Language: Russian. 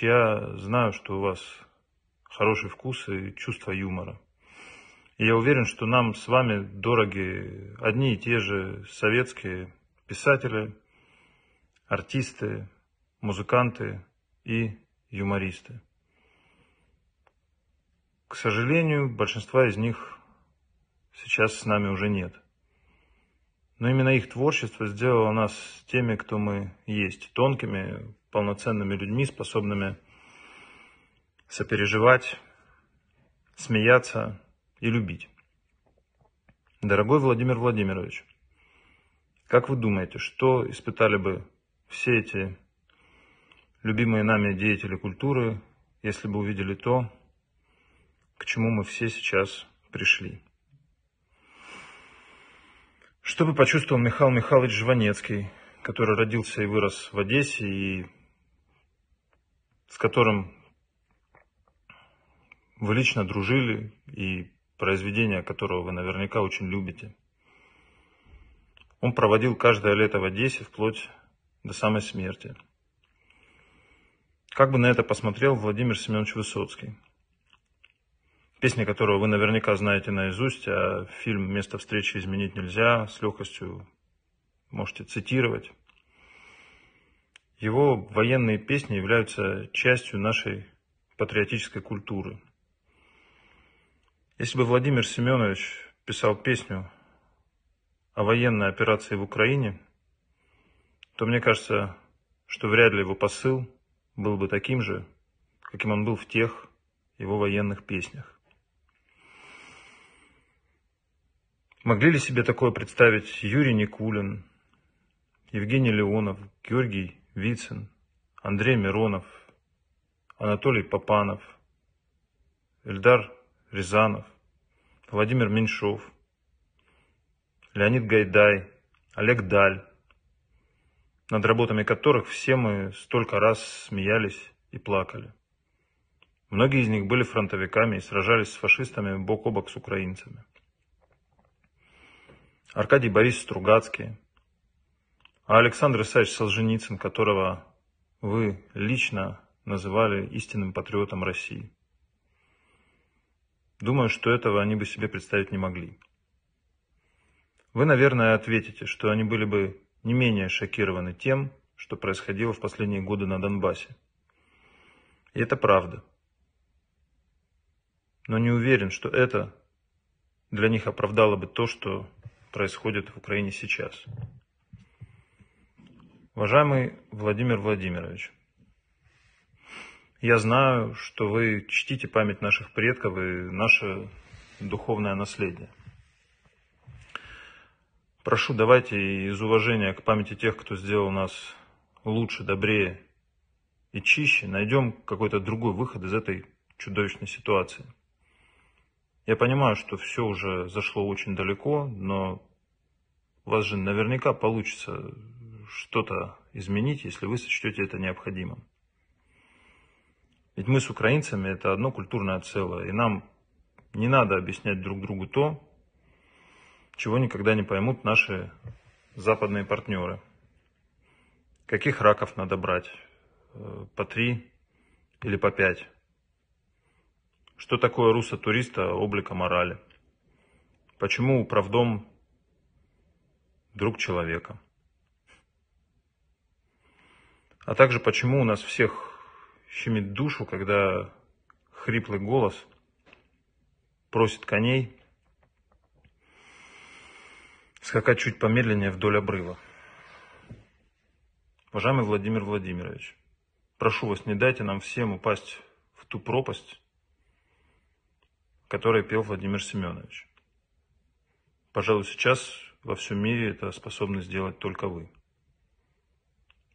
Я знаю, что у вас хороший вкус и чувство юмора. И я уверен, что нам с вами дороги одни и те же советские писатели, артисты, музыканты и юмористы. К сожалению, большинства из них сейчас с нами уже нет. Но именно их творчество сделало нас теми, кто мы есть, тонкими, полноценными людьми, способными сопереживать, смеяться и любить. Дорогой Владимир Владимирович, как вы думаете, что испытали бы все эти любимые нами деятели культуры, если бы увидели то, к чему мы все сейчас пришли? Что бы почувствовал Михаил Михайлович Жванецкий, который родился и вырос в Одессе и с которым вы лично дружили и произведение которого вы наверняка очень любите. Он проводил каждое лето в Одессе вплоть до самой смерти. Как бы на это посмотрел Владимир Семенович Высоцкий? Песни которого вы наверняка знаете наизусть, а фильм «Место встречи изменить нельзя» с легкостью можете цитировать. Его военные песни являются частью нашей патриотической культуры. Если бы Владимир Семенович писал песню о военной операции в Украине, то мне кажется, что вряд ли его посыл был бы таким же, каким он был в тех его военных песнях. Могли ли себе такое представить Юрий Никулин, Евгений Леонов, Георгий Вицин, Андрей Миронов, Анатолий Попанов, Эльдар Рязанов, Владимир Меньшов, Леонид Гайдай, Олег Даль, над работами которых все мы столько раз смеялись и плакали. Многие из них были фронтовиками и сражались с фашистами бок о бок с украинцами. Аркадий Борис Стругацкий – а Александр Исаевич Солженицын, которого вы лично называли истинным патриотом России. Думаю, что этого они бы себе представить не могли. Вы, наверное, ответите, что они были бы не менее шокированы тем, что происходило в последние годы на Донбассе. И это правда. Но не уверен, что это для них оправдало бы то, что происходит в Украине сейчас. Уважаемый Владимир Владимирович, я знаю, что вы чтите память наших предков и наше духовное наследие. Прошу, давайте из уважения к памяти тех, кто сделал нас лучше, добрее и чище, найдем какой-то другой выход из этой чудовищной ситуации. Я понимаю, что все уже зашло очень далеко, но у вас же наверняка получится что-то изменить, если вы сочтете это необходимым. Ведь мы с украинцами это одно культурное целое, и нам не надо объяснять друг другу то, чего никогда не поймут наши западные партнеры. Каких раков надо брать? Э, по три или по пять? Что такое руса туриста облика морали? Почему управдом друг человека? а также почему у нас всех щемит душу, когда хриплый голос просит коней скакать чуть помедленнее вдоль обрыва. Уважаемый Владимир Владимирович, прошу вас, не дайте нам всем упасть в ту пропасть, которой пел Владимир Семенович. Пожалуй, сейчас во всем мире это способны сделать только вы.